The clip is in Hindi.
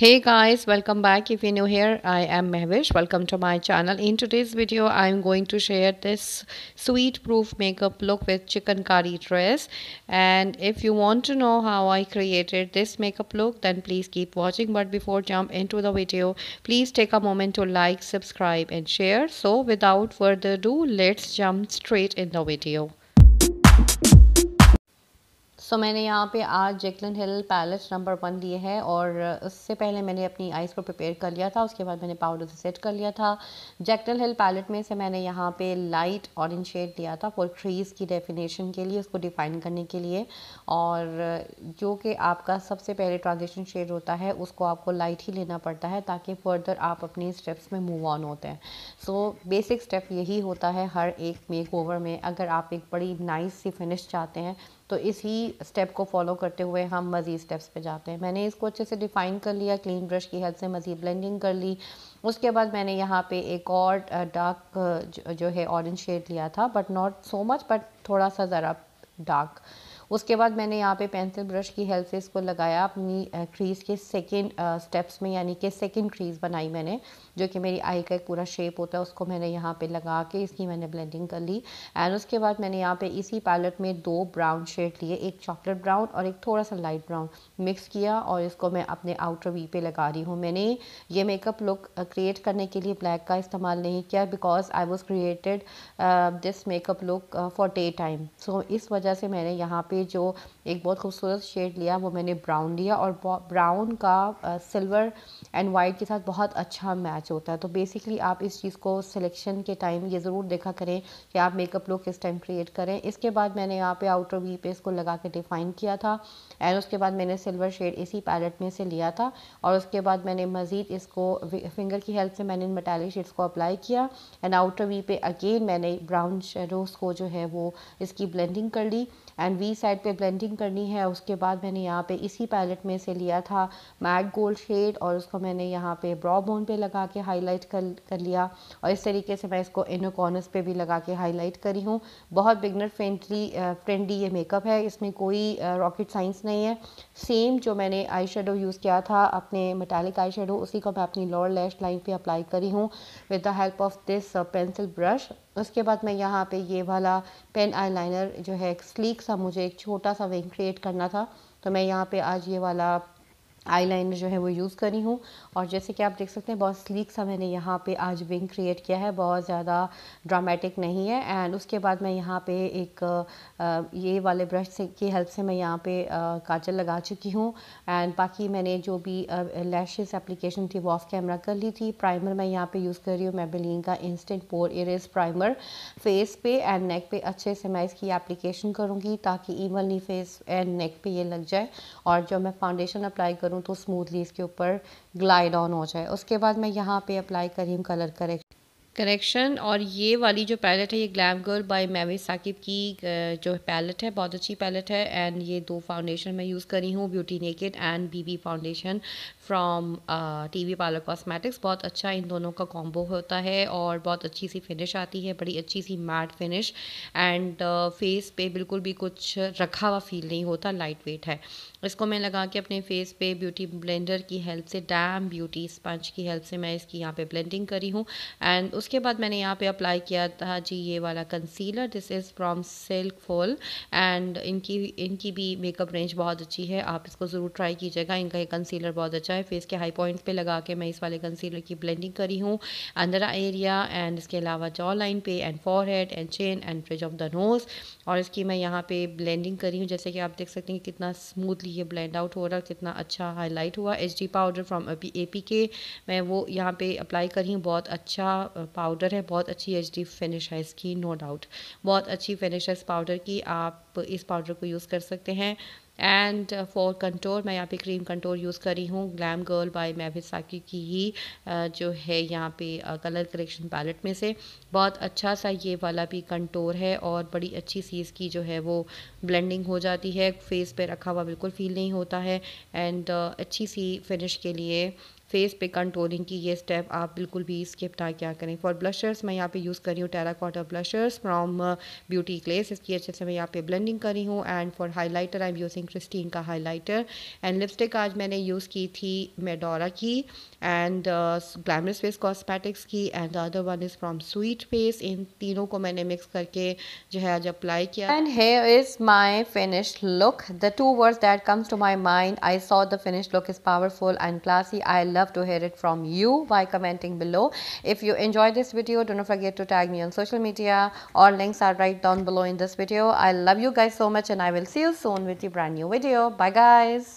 hey guys welcome back if you're new here i am mehvish welcome to my channel in today's video i'm going to share this sweet proof makeup look with chicken curry dress and if you want to know how i created this makeup look then please keep watching but before jump into the video please take a moment to like subscribe and share so without further ado let's jump straight in the video so so, मैंने यहाँ पे आज Jacqueline Hill palette number one लिए है और उससे पहले मैंने अपनी आइज़ को प्रिपेयर कर लिया था उसके बाद मैंने पाउडर से सेट कर लिया था जैकलिन हिल पैलेट में से मैंने यहाँ पे लाइट ऑरेंज शेड लिया था फॉर ट्रीज़ की डेफिनेशन के लिए उसको डिफ़ाइन करने के लिए और जो कि आपका सबसे पहले ट्रांजेक्शन शेड होता है उसको आपको लाइट ही लेना पड़ता है ताकि फर्दर आप अपनी स्टेप्स में मूव ऑन होते हैं सो बेसिक स्टेप यही होता है हर एक मेक में अगर आप एक बड़ी नाइस सी फिनिश चाहते हैं तो इसी स्टेप को फॉलो करते हुए हम मज़ीद स्टेप्स पे जाते हैं मैंने इसको अच्छे से डिफ़ाइन कर लिया क्लीन ब्रश की हेल्प से मज़ीद ब्लेंडिंग कर ली उसके बाद मैंने यहाँ पे एक और डार्क जो है ऑरेंज शेड लिया था but not so much but थोड़ा सा ज़रा डार्क उसके बाद मैंने यहाँ पे पेंसिल ब्रश की हेल्प से इसको लगाया अपनी क्रीज़ के सेकेंड स्टेप्स में यानी कि सेकेंड क्रीज़ बनाई मैंने जो कि मेरी आई का एक पूरा शेप होता है उसको मैंने यहाँ पे लगा के इसकी मैंने ब्लेंडिंग कर ली एंड उसके बाद मैंने यहाँ पे इसी पैलेट में दो ब्राउन शेड लिए एक चॉकलेट ब्राउन और एक थोड़ा सा लाइट ब्राउन मिक्स किया और इसको मैं अपने आउटर वी पे लगा रही हूँ मैंने ये मेकअप लुक क्रिएट करने के लिए ब्लैक का इस्तेमाल नहीं किया because I was created this makeup look for day time so इस वजह से मैंने यहाँ पे ये जो एक बहुत खूबसूरत शेड लिया वो मैंने ब्राउन लिया और ब्राउन का सिल्वर एंड वाइट के साथ बहुत अच्छा मैच होता है तो बेसिकली आप इस चीज़ को सिलेक्शन के टाइम ये ज़रूर देखा करें कि आप मेकअप लुक किस टाइम क्रिएट करें इसके बाद मैंने यहाँ पे आउटर वी पे इसको लगा के डिफ़ाइन किया था एंड उसके बाद मैंने सिल्वर शेड इसी पैलेट में से लिया था और उसके बाद मैंने मज़ीद इसको फिंगर की हेल्प से मैंने इन मेटालिक शेड्स को अप्लाई किया एंड आउटर वी पे अगेन मैंने ब्राउन शेडोज़ को जो है वो इसकी ब्लेंडिंग कर ली एंड वी साइड पे ब्लेंडिंग करनी है उसके बाद मैंने यहाँ पे इसी पैलेट में से लिया था मैट गोल्ड शेड और उसको मैंने यहाँ पे ब्रॉ बोन पे लगा के हाईलाइट कर कर लिया और इस तरीके से मैं इसको इनो कॉर्नर्स पे भी लगा के हाईलाइट करी हूँ बहुत बिगनर फ्रेंडली फ्रेंडली ये मेकअप है इसमें कोई रॉकेट साइंस नहीं है सेम जो मैंने आई यूज़ किया था अपने मेटालिक आई उसी को मैं अपनी लोअर लैश लाइन पर अप्लाई करी हूँ with the help of this pencil brush उसके बाद मैं यहाँ पे ये वाला पेन आईलाइनर जो है स्लीक सा मुझे एक छोटा सा विंग क्रिएट करना था तो मैं यहाँ पे आज ये वाला आईलाइनर जो है वो यूज़ करी हूँ और जैसे कि आप देख सकते हैं बहुत स्लीक सा मैंने यहाँ पे आज विंग क्रिएट किया है बहुत ज़्यादा ड्रामेटिक नहीं है एंड उसके बाद मैं यहाँ पे एक ये वाले ब्रश से की हेल्प से मैं यहाँ पे काजल लगा चुकी हूँ एंड बाकी मैंने जो भी लैशेस एप्लीकेशन थी वो ऑफ कैमरा कर ली थी प्राइमर मैं यहाँ पर यूज़ कर रही हूँ मेबेलिन का instant pore eraser primer face पे एंड नेक पे अच्छे से मैं इसकी एप्लीकेशन करूँगी ताकि ईवनली फेस एंड नेक पे ये लग जाए और जो मैं फाउंडेशन अप्लाई करूँ तो स्मूथली इसके ऊपर ग्लाइड ऑन हो जाए उसके बाद मैं यहाँ पे apply cream colour correct connection और ये वाली जो पैलेट है ये ग्लैम गर्ल बाय मेवे साकिब की जो पैलेट है बहुत अच्छी पैलेट है एंड ये दो फाउंडेशन मैं यूज़ करी हूँ beauty naked and BB foundation from T V parlour cosmetics बहुत अच्छा इन दोनों का कॉम्बो होता है और बहुत अच्छी सी फिनिश आती है बड़ी अच्छी सी मैट फिनिश एंड फेस पे बिल्कुल भी कुछ रखा हुआ फील नहीं होता लाइट वेट है इसको मैं लगा के अपने फेस पे ब्यूटी ब्लेंडर की हेल्प से डैम ब्यूटी स्पंज की हेल्प से मैं इसकी यहाँ पे ब्लेंडिंग करी हूँ एंड उस उसके बाद मैंने यहाँ पे अप्लाई किया था जी ये वाला concealer this is from silk fall and इनकी इनकी भी मेकअप रेंज बहुत अच्छी है आप इसको ज़रूर ट्राई कीजिएगा इनका ये कंसीलर बहुत अच्छा है फेस के हाई पॉइंट्स पे लगा के मैं इस वाले कंसीलर की ब्लेंडिंग करी हूँ अंदर एरिया एंड इसके अलावा जॉ लाइन पे and forehead and chin and bridge of the nose और इसकी मैं यहाँ पर ब्लेंडिंग करी हूँ जैसे कि आप देख सकते हैं कितना स्मूथली ये ब्लेंड आउट हो रहा है कितना अच्छा हाईलाइट हुआ H powder from A P के मैं वो यहाँ पर अप्लाई करी हूँ बहुत अच्छा पाउडर है बहुत अच्छी एच डी फिनिश है इसकी नो डाउट बहुत अच्छी फिनिश है इस पाउडर की आप इस पाउडर को यूज़ कर सकते हैं एंड फॉर कंटोर मैं यहाँ पे क्रीम कंटोर यूज़ करी हूँ ग्लैम गर्ल बाय मैविस साकी की ही uh, जो है यहाँ पे कलर कलेक्शन पैलेट में से बहुत अच्छा सा ये वाला भी कंटोर है और बड़ी अच्छी सी इसकी जो है वो ब्लेंडिंग हो जाती है फेस पे रखा हुआ बिल्कुल फील नहीं होता है एंड uh, अच्छी सी फिनिश के लिए फेस पे कंट्रोलिंग की ये स्टेप आप बिल्कुल भी स्किप ना क्या करें फॉर ब्लशर्स मैं यहाँ पे यूज़ कर रही हूँ contour blushers from beauty class इसकी अच्छे से मैं यहाँ पे ब्लेंडिंग करी हूँ and for highlighter I am using Christine का हाइलाइटर एंड लिपस्टिक आज मैंने यूज़ की थी मेडोरा की एंड ग्लैमरस फेस कॉस्मेटिक्स की and other one is from sweet face इन तीनों को मैंने मिक्स करके जो है आज अप्लाई किया and here is my finish look the two words that comes to my mind I saw the finish look is powerful and classy I love love to hear it from you by commenting below. If you enjoy this video, do not forget to tag me on social media. All links are right down below in this video. I love you guys so much and I will see you soon with a brand new video. Bye guys.